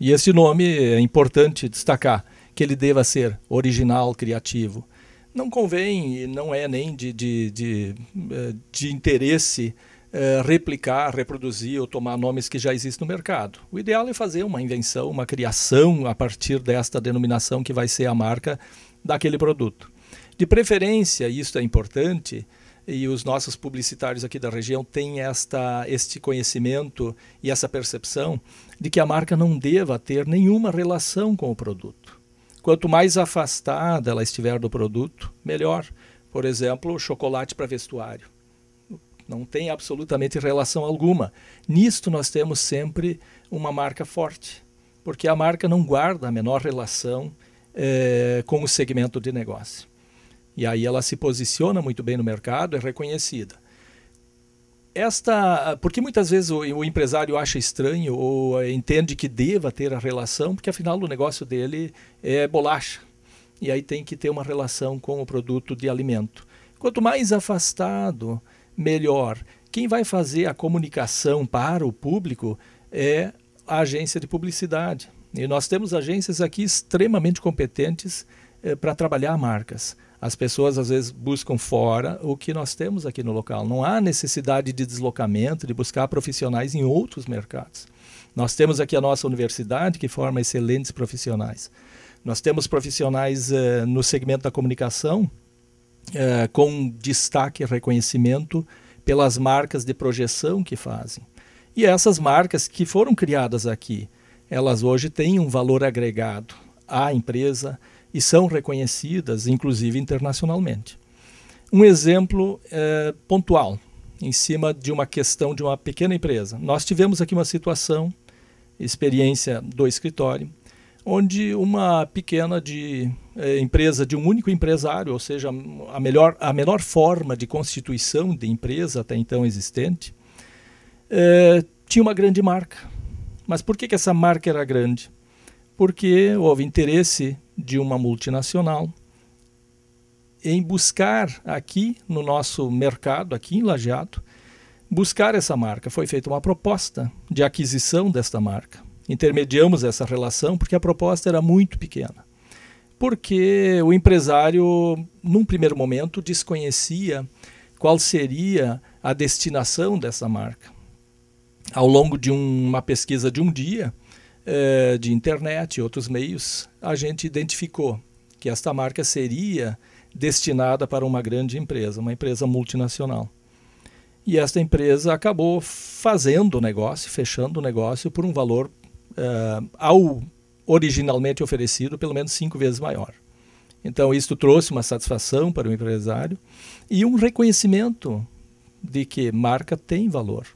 E esse nome é importante destacar que ele deva ser original, criativo. Não convém e não é nem de, de, de, eh, de interesse eh, replicar, reproduzir ou tomar nomes que já existem no mercado. O ideal é fazer uma invenção, uma criação a partir desta denominação que vai ser a marca daquele produto. De preferência, isso é importante, e os nossos publicitários aqui da região têm esta, este conhecimento e essa percepção de que a marca não deva ter nenhuma relação com o produto. Quanto mais afastada ela estiver do produto, melhor. Por exemplo, chocolate para vestuário. Não tem absolutamente relação alguma. Nisto nós temos sempre uma marca forte, porque a marca não guarda a menor relação eh, com o segmento de negócio. E aí ela se posiciona muito bem no mercado, é reconhecida. Esta, porque muitas vezes o, o empresário acha estranho ou eh, entende que deva ter a relação, porque afinal o negócio dele é bolacha. E aí tem que ter uma relação com o produto de alimento. Quanto mais afastado, melhor. Quem vai fazer a comunicação para o público é a agência de publicidade. E nós temos agências aqui extremamente competentes eh, para trabalhar marcas. As pessoas às vezes buscam fora o que nós temos aqui no local. Não há necessidade de deslocamento, de buscar profissionais em outros mercados. Nós temos aqui a nossa universidade que forma excelentes profissionais. Nós temos profissionais eh, no segmento da comunicação eh, com destaque e reconhecimento pelas marcas de projeção que fazem. E essas marcas que foram criadas aqui, elas hoje têm um valor agregado à empresa, e são reconhecidas, inclusive internacionalmente. Um exemplo eh, pontual, em cima de uma questão de uma pequena empresa. Nós tivemos aqui uma situação, experiência do escritório, onde uma pequena de, eh, empresa de um único empresário, ou seja, a, melhor, a menor forma de constituição de empresa até então existente, eh, tinha uma grande marca. Mas por que, que essa marca era grande? Porque houve interesse de uma multinacional em buscar aqui no nosso mercado, aqui em Lajeado, buscar essa marca. Foi feita uma proposta de aquisição desta marca. Intermediamos essa relação porque a proposta era muito pequena. Porque o empresário, num primeiro momento, desconhecia qual seria a destinação dessa marca. Ao longo de um, uma pesquisa de um dia, eh, de internet e outros meios, a gente identificou que esta marca seria destinada para uma grande empresa, uma empresa multinacional. E esta empresa acabou fazendo o negócio, fechando o negócio por um valor eh, ao originalmente oferecido pelo menos cinco vezes maior. Então, isto trouxe uma satisfação para o empresário e um reconhecimento de que marca tem valor.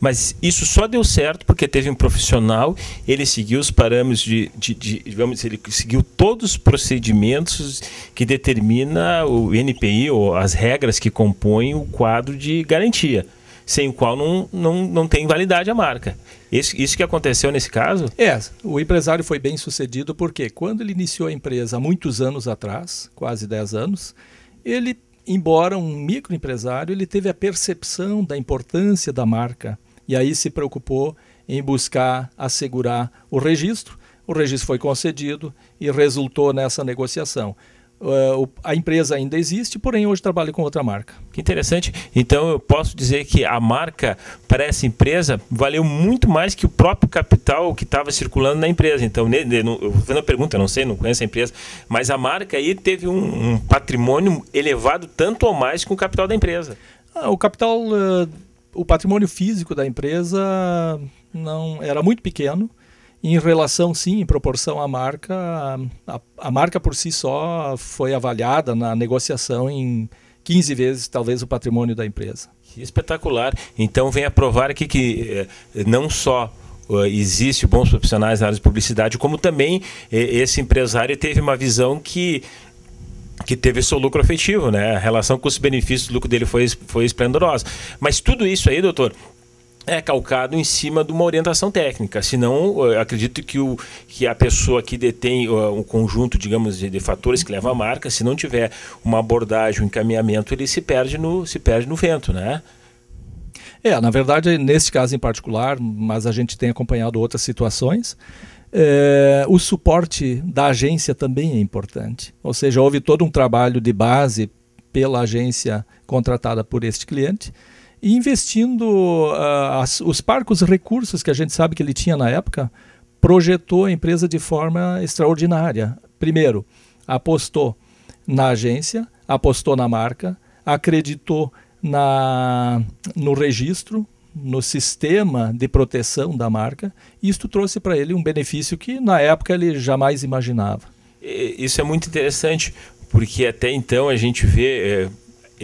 Mas isso só deu certo porque teve um profissional, ele seguiu os parâmetros de, de, de vamos dizer, ele seguiu todos os procedimentos que determina o NPI ou as regras que compõem o quadro de garantia sem o qual não, não, não tem validade a marca. Isso, isso que aconteceu nesse caso? É, o empresário foi bem sucedido porque quando ele iniciou a empresa há muitos anos atrás, quase 10 anos, ele embora um microempresário, ele teve a percepção da importância da marca e aí se preocupou em buscar assegurar o registro. O registro foi concedido e resultou nessa negociação. É, a empresa ainda existe, porém hoje trabalha com outra marca. Que interessante. Então eu posso dizer que a marca para essa empresa valeu muito mais que o próprio capital que estava circulando na empresa. Então, eu vou fazer pergunta, não sei, não conheço a empresa, mas a marca aí teve um, um patrimônio elevado tanto ou mais que o capital da empresa. Ah, o capital, eh, o patrimônio físico da empresa não era muito pequeno. Em relação, sim, em proporção à marca, a, a marca por si só foi avaliada na negociação em 15 vezes, talvez, o patrimônio da empresa. Espetacular. Então, vem a provar aqui que eh, não só Uh, existe bons profissionais na área de publicidade, como também eh, esse empresário teve uma visão que que teve seu lucro efetivo, né? A relação custo-benefício do lucro dele foi, foi esplendorosa. Mas tudo isso aí, doutor, é calcado em cima de uma orientação técnica. Senão, eh, acredito que, o, que a pessoa que detém eh, o, um conjunto, digamos, de, de, fatores que leva a marca, se não tiver uma abordagem, um encaminhamento, ele se perde no, se perde no vento, né? É, na verdade, nesse caso em particular, mas a gente tem acompanhado outras situações, é, o suporte da agência também é importante. Ou seja, houve todo um trabalho de base pela agência contratada por este cliente, e investindo uh, as, os parcos recursos que a gente sabe que ele tinha na época, projetou a empresa de forma extraordinária. Primeiro, apostou na agência, apostou na marca, acreditou na, no registro, no sistema de proteção da marca. Isto trouxe para ele um benefício que na época ele jamais imaginava. Isso é muito interessante, porque até então a gente vê, eh,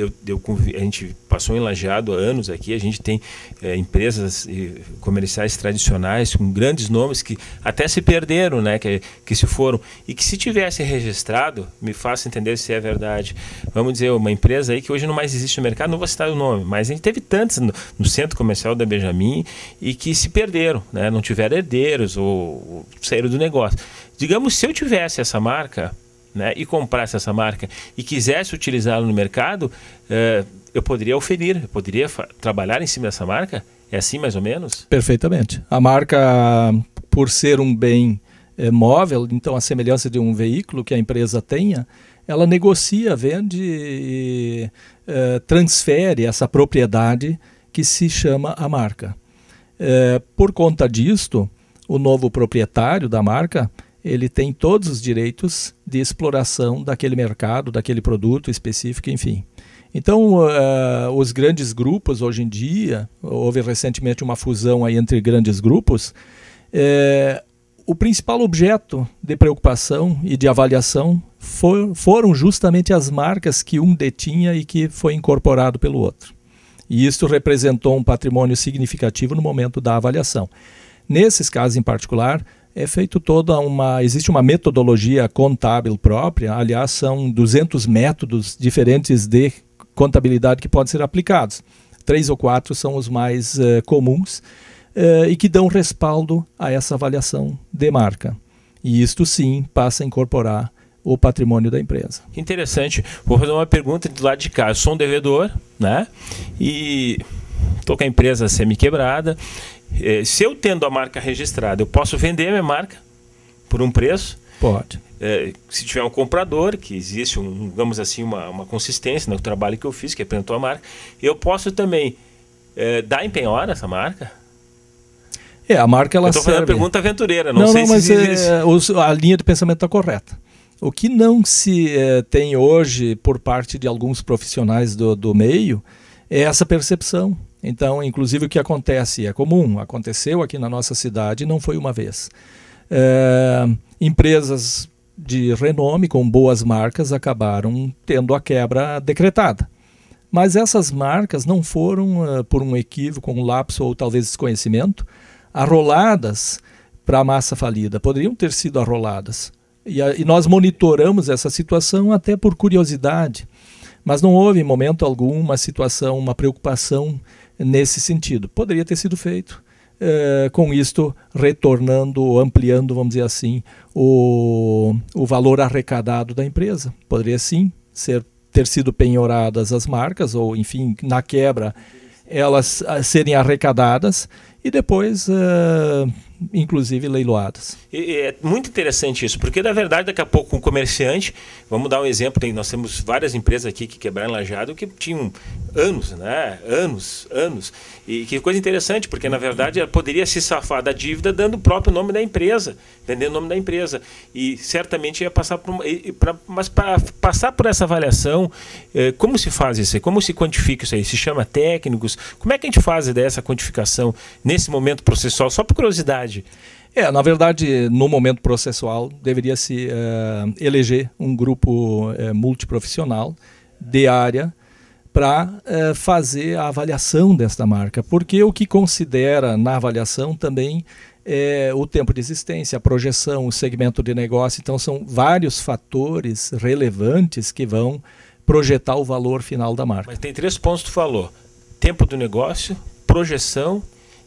eu, eu, a gente passou em Lajeado há anos aqui, a gente tem é, empresas eh, comerciais tradicionais com grandes nomes que até se perderam, né, que, que se foram. E que se tivesse registrado, me faça entender se é verdade. Vamos dizer, uma empresa aí que hoje não mais existe no mercado, não vou citar o nome, mas a gente teve tantos no, no centro comercial da Benjamin e que se perderam, né, não tiveram herdeiros ou, ou saíram do negócio. Digamos, se eu tivesse essa marca, né, e comprasse essa marca e quisesse utilizá-la no mercado, eh, eu poderia oferir, eu poderia trabalhar em cima dessa marca? É assim mais ou menos? Perfeitamente. A marca, por ser um bem eh, móvel, então a semelhança de um veículo que a empresa tenha, ela negocia, vende e eh, transfere essa propriedade que se chama a marca. por conta disto, o novo proprietário da marca ele tem todos os direitos de exploração daquele mercado, daquele produto específico, enfim. Então, uh, os grandes grupos hoje em dia, houve recentemente uma fusão aí entre grandes grupos, é, o principal objeto de preocupação e de avaliação foram justamente as marcas que um detinha e que foi incorporado pelo outro. E isso representou um patrimônio significativo no momento da avaliação. Nesses casos em particular, é feito toda uma existe uma metodologia contábil própria. Aliás, são 200 métodos diferentes de contabilidade que podem ser aplicados. Três ou quatro são os mais uh, comuns uh, e que dão respaldo a essa avaliação de marca. E isto sim passa a incorporar o patrimônio da empresa. Interessante. Vou fazer uma pergunta do lado de cá. Eu sou um devedor, né? E estou com a empresa semi-quebrada. É, se eu tendo a marca registrada, eu posso vender a minha marca por um preço. Pode. É, se tiver um comprador, que existe, um, digamos assim, uma, uma consistência no trabalho que eu fiz, que apresentou a marca, eu posso também é, dar em penhora essa marca? É, a marca ela eu tô serve... fazendo pergunta aventureira, não, não sei não, se existe. é, a linha de pensamento está correta. O que não se é, tem hoje por parte de alguns profissionais do, do meio é essa percepção. Então, inclusive, o que acontece é comum, aconteceu aqui na nossa cidade, não foi uma vez. É, empresas de renome, com boas marcas, acabaram tendo a quebra decretada. Mas essas marcas não foram, uh, por um equívoco, um lapso ou talvez desconhecimento, arroladas para a massa falida. Poderiam ter sido arroladas. E, a, e nós monitoramos essa situação até por curiosidade. Mas não houve, em momento algum, uma situação, uma preocupação nesse sentido. Poderia ter sido feito, é, com isto retornando, ampliando, vamos dizer assim, o, o valor arrecadado da empresa. Poderia sim ser, ter sido penhoradas as marcas, ou enfim, na quebra, elas ah, serem arrecadadas e depois, uh, inclusive, leiloadas. E, é muito interessante isso, porque na verdade, daqui a pouco, um comerciante, vamos dar um exemplo, tem, nós temos várias empresas aqui que quebraram lajado que tinham anos, né? Anos, anos. E que coisa interessante, porque na verdade ela poderia se safar da dívida dando o próprio nome da empresa, vendendo o nome da empresa. E certamente ia passar por. Pra, mas para passar por essa avaliação, eh, como se faz isso? aí Como se quantifica isso aí? Se chama técnicos? Como é que a gente faz dessa quantificação? nesse momento processual, só por curiosidade? É, na verdade, no momento processual, deveria se eh, eleger um grupo eh, multiprofissional de área para eh, fazer a avaliação desta marca, porque o que considera na avaliação também é o tempo de existência, a projeção, o segmento de negócio. Então, são vários fatores relevantes que vão projetar o valor final da marca. Mas tem três pontos que tu falou: tempo do negócio, projeção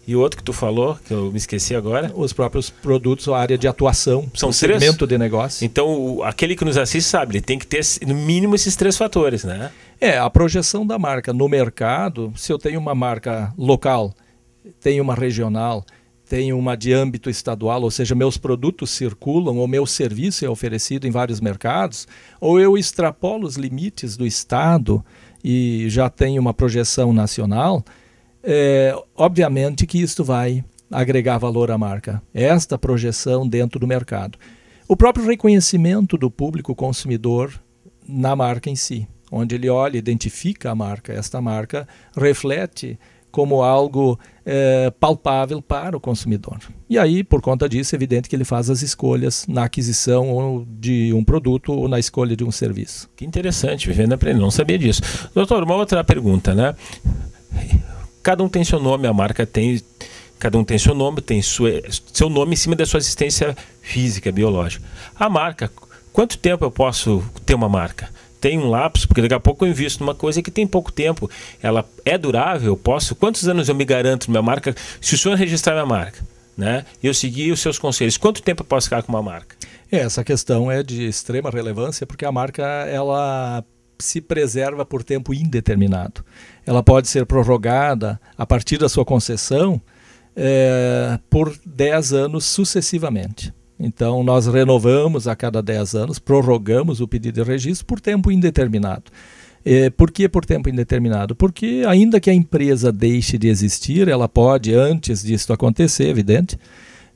e o outro que tu falou, que eu me esqueci agora? Os próprios produtos, a área de atuação, são o três? segmento de negócio. Então, o, aquele que nos assiste sabe, ele tem que ter no mínimo esses três fatores, né? É, a projeção da marca no mercado, se eu tenho uma marca local, tenho uma regional, tenho uma de âmbito estadual, ou seja, meus produtos circulam, ou meu serviço é oferecido em vários mercados, ou eu extrapolo os limites do estado e já tenho uma projeção nacional, é, obviamente que isto vai agregar valor à marca, é esta projeção dentro do mercado. O próprio reconhecimento do público consumidor na marca em si, onde ele olha, identifica a marca, esta marca reflete como algo é, palpável para o consumidor. E aí, por conta disso, é evidente que ele faz as escolhas na aquisição de um produto ou na escolha de um serviço. Que interessante, Vivendo Aprendendo, não sabia disso. Doutor, uma outra pergunta, né? Cada um tem seu nome, a marca tem. Cada um tem seu nome, tem sua, seu nome em cima da sua existência física, biológica. A marca, quanto tempo eu posso ter uma marca? Tem um lapso, porque daqui a pouco eu invisto numa coisa que tem pouco tempo. Ela é durável? Posso? Quantos anos eu me garanto minha marca? Se o senhor registrar minha marca, né? Eu seguir os seus conselhos. Quanto tempo eu posso ficar com uma marca? É, essa questão é de extrema relevância porque a marca ela se preserva por tempo indeterminado. Ela pode ser prorrogada a partir da sua concessão é, por 10 anos sucessivamente. Então, nós renovamos a cada 10 anos, prorrogamos o pedido de registro por tempo indeterminado. É, por que por tempo indeterminado? Porque, ainda que a empresa deixe de existir, ela pode, antes disso acontecer, evidente,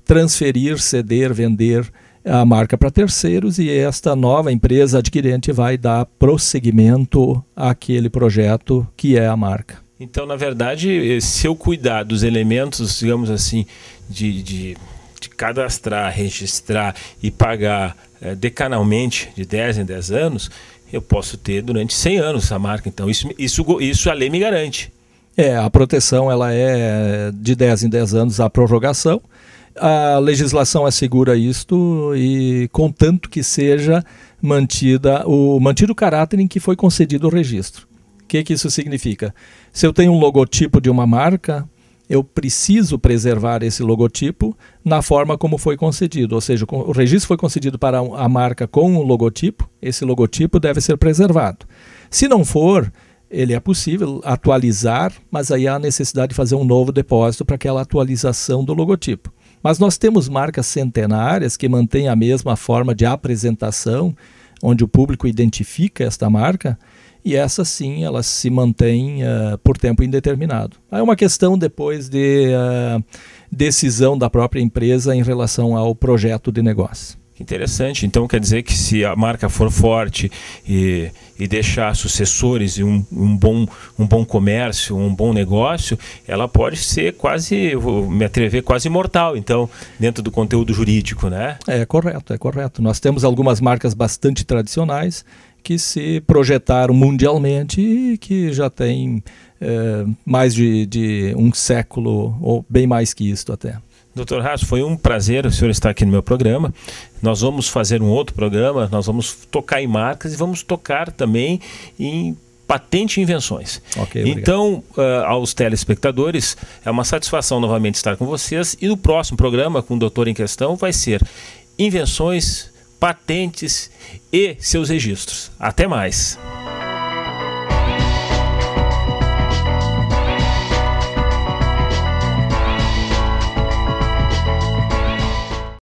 transferir, ceder, vender a marca para terceiros e esta nova empresa adquirente vai dar prosseguimento àquele projeto que é a marca. Então, na verdade, se eu cuidar dos elementos, digamos assim, de, de, de cadastrar, registrar e pagar é, decanalmente de 10 em 10 anos, eu posso ter durante 100 anos essa marca. Então, isso, isso, isso a lei me garante. É, a proteção ela é de 10 em 10 anos a prorrogação a legislação assegura isto e contanto que seja mantida o mantido o caráter em que foi concedido o registro. O que, que isso significa? Se eu tenho um logotipo de uma marca, eu preciso preservar esse logotipo na forma como foi concedido. Ou seja, o registro foi concedido para a marca com um logotipo, esse logotipo deve ser preservado. Se não for, ele é possível atualizar, mas aí há necessidade de fazer um novo depósito para aquela atualização do logotipo. Mas nós temos marcas centenárias que mantêm a mesma forma de apresentação, onde o público identifica esta marca, e essa sim, ela se mantém uh, por tempo indeterminado. É uma questão depois de uh, decisão da própria empresa em relação ao projeto de negócio. Interessante. Então quer dizer que se a marca for forte e e deixar sucessores e um, um, bom, um bom comércio, um bom negócio, ela pode ser quase, vou me atrever, quase mortal, então, dentro do conteúdo jurídico, né? É correto, é correto. Nós temos algumas marcas bastante tradicionais que se projetaram mundialmente e que já tem é, mais de, de um século, ou bem mais que isto até. Doutor Raso, foi um prazer o senhor estar aqui no meu programa. Nós vamos fazer um outro programa, nós vamos tocar em marcas e vamos tocar também em patente e invenções. Okay, então, uh, aos telespectadores, é uma satisfação novamente estar com vocês e o próximo programa com o doutor em questão vai ser invenções, patentes e seus registros. Até mais.